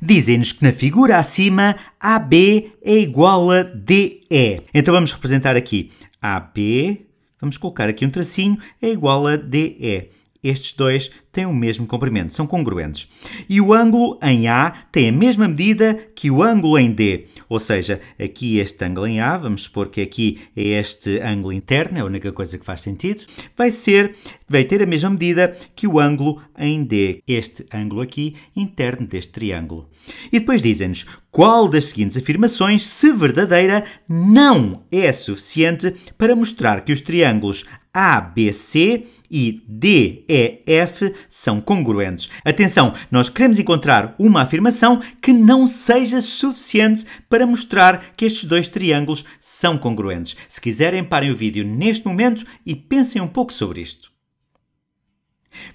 dizem-nos que na figura acima AB é igual a DE. Então vamos representar aqui AB, vamos colocar aqui um tracinho, é igual a DE. Estes dois têm o mesmo comprimento, são congruentes. E o ângulo em A tem a mesma medida que o ângulo em D. Ou seja, aqui este ângulo em A, vamos supor que aqui é este ângulo interno, é a única coisa que faz sentido, vai ser, vai ter a mesma medida que o ângulo em D, este ângulo aqui interno deste triângulo. E depois dizem-nos qual das seguintes afirmações, se verdadeira, não é suficiente para mostrar que os triângulos ABC e DEF são congruentes? Atenção, nós queremos encontrar uma afirmação que não seja suficiente para mostrar que estes dois triângulos são congruentes. Se quiserem, parem o vídeo neste momento e pensem um pouco sobre isto.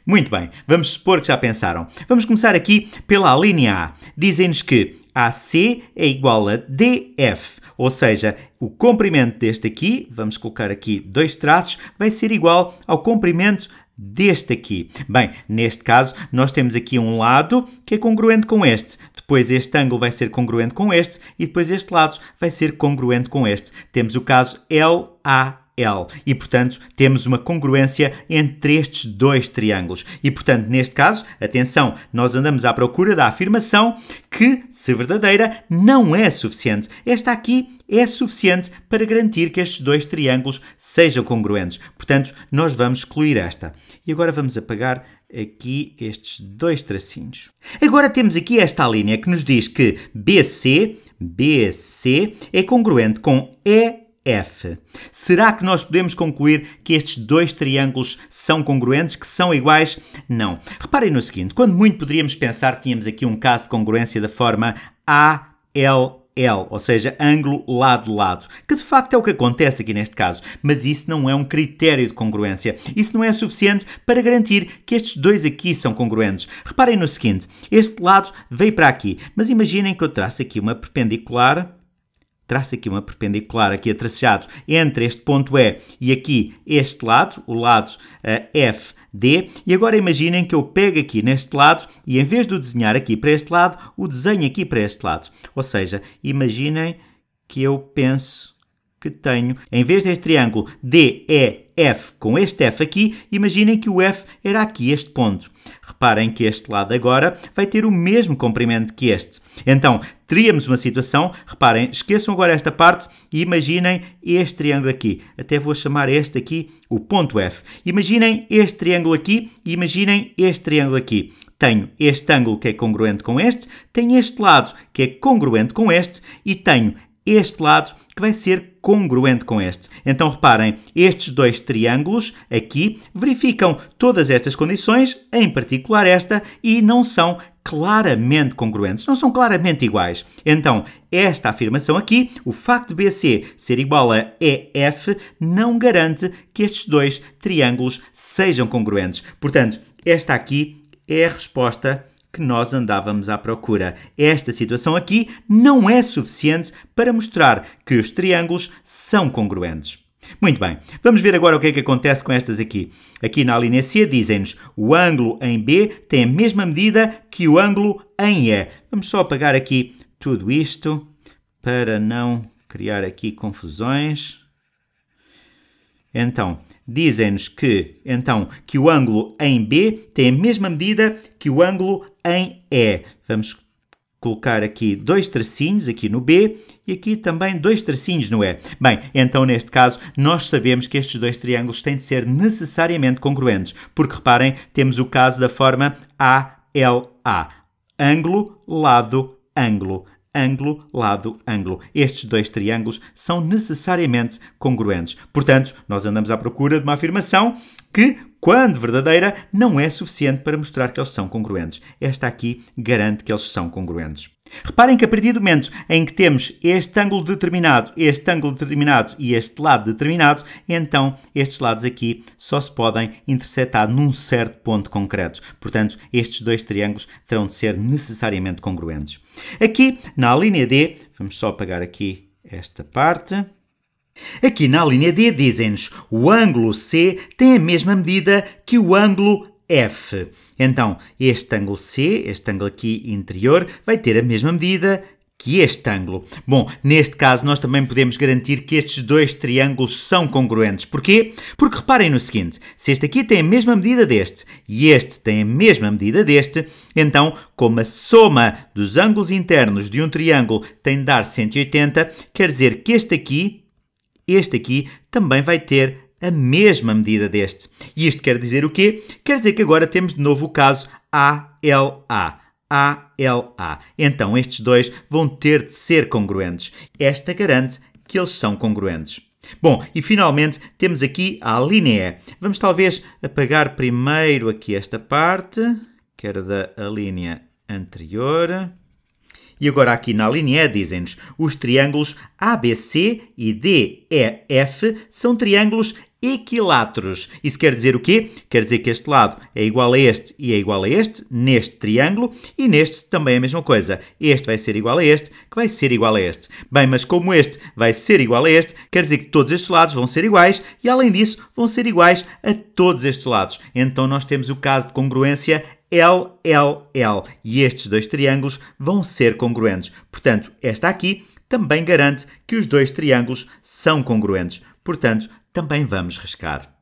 Muito bem, vamos supor que já pensaram. Vamos começar aqui pela linha A. Dizem-nos que AC é igual a DF, ou seja, o comprimento deste aqui, vamos colocar aqui dois traços, vai ser igual ao comprimento deste aqui. Bem, neste caso, nós temos aqui um lado que é congruente com este. Depois este ângulo vai ser congruente com este e depois este lado vai ser congruente com este. Temos o caso LAD. L. E, portanto, temos uma congruência entre estes dois triângulos. E, portanto, neste caso, atenção, nós andamos à procura da afirmação que, se verdadeira, não é suficiente. Esta aqui é suficiente para garantir que estes dois triângulos sejam congruentes. Portanto, nós vamos excluir esta. E agora vamos apagar aqui estes dois tracinhos. Agora temos aqui esta linha que nos diz que BC, BC é congruente com E F. Será que nós podemos concluir que estes dois triângulos são congruentes, que são iguais? Não. Reparem no seguinte: quando muito poderíamos pensar que tínhamos aqui um caso de congruência da forma AL L, ou seja, ângulo lado-lado, que de facto é o que acontece aqui neste caso, mas isso não é um critério de congruência. Isso não é suficiente para garantir que estes dois aqui são congruentes. Reparem no seguinte: este lado veio para aqui, mas imaginem que eu traço aqui uma perpendicular traço aqui uma perpendicular aqui a tracejados entre este ponto E e aqui este lado, o lado uh, F D. E agora imaginem que eu pego aqui neste lado e em vez de o desenhar aqui para este lado, o desenho aqui para este lado. Ou seja, imaginem que eu penso que tenho, em vez deste triângulo DEF com este F aqui, imaginem que o F era aqui este ponto reparem que este lado agora vai ter o mesmo comprimento que este. Então, teríamos uma situação, reparem, esqueçam agora esta parte e imaginem este triângulo aqui. Até vou chamar este aqui o ponto F. Imaginem este triângulo aqui e imaginem este triângulo aqui. Tenho este ângulo que é congruente com este, tenho este lado que é congruente com este e tenho este lado que vai ser congruente com este. Então reparem, estes dois triângulos aqui verificam todas estas condições, em particular esta, e não são claramente congruentes, não são claramente iguais. Então, esta afirmação aqui, o facto de BC ser igual a EF, não garante que estes dois triângulos sejam congruentes. Portanto, esta aqui é a resposta que nós andávamos à procura. Esta situação aqui não é suficiente para mostrar que os triângulos são congruentes. Muito bem, vamos ver agora o que é que acontece com estas aqui. Aqui na linha C dizem-nos o ângulo em B tem a mesma medida que o ângulo em E. Vamos só apagar aqui tudo isto para não criar aqui confusões. Então, dizem-nos que, então, que o ângulo em B tem a mesma medida que o ângulo em E. Vamos colocar aqui dois tracinhos aqui no B e aqui também dois tracinhos no E. Bem, então neste caso nós sabemos que estes dois triângulos têm de ser necessariamente congruentes, porque reparem, temos o caso da forma ALA. Ângulo, lado, ângulo ângulo, lado, ângulo. Estes dois triângulos são necessariamente congruentes. Portanto, nós andamos à procura de uma afirmação que quando verdadeira, não é suficiente para mostrar que eles são congruentes. Esta aqui garante que eles são congruentes. Reparem que a partir do momento em que temos este ângulo determinado, este ângulo determinado e este lado determinado, então estes lados aqui só se podem interceptar num certo ponto concreto. Portanto, estes dois triângulos terão de ser necessariamente congruentes. Aqui, na linha D, vamos só apagar aqui esta parte. Aqui na linha D dizem-nos o ângulo C tem a mesma medida que o ângulo F. Então, este ângulo C, este ângulo aqui interior, vai ter a mesma medida que este ângulo. Bom, neste caso nós também podemos garantir que estes dois triângulos são congruentes. Porquê? Porque reparem no seguinte, se este aqui tem a mesma medida deste e este tem a mesma medida deste, então, como a soma dos ângulos internos de um triângulo tem de dar 180, quer dizer que este aqui este aqui também vai ter a mesma medida deste. E isto quer dizer o quê? Quer dizer que agora temos de novo o caso ALA. ALA. Então estes dois vão ter de ser congruentes. Esta garante que eles são congruentes. Bom, e finalmente temos aqui a alínea. Vamos talvez apagar primeiro aqui esta parte, que era da alínea anterior. E agora aqui na linha E dizem-nos os triângulos ABC e DEF são triângulos equiláteros. Isso quer dizer o quê? Quer dizer que este lado é igual a este e é igual a este, neste triângulo, e neste também é a mesma coisa. Este vai ser igual a este, que vai ser igual a este. Bem, mas como este vai ser igual a este, quer dizer que todos estes lados vão ser iguais, e além disso, vão ser iguais a todos estes lados. Então nós temos o caso de congruência L, L, L. E estes dois triângulos vão ser congruentes. Portanto, esta aqui também garante que os dois triângulos são congruentes. Portanto, também vamos riscar.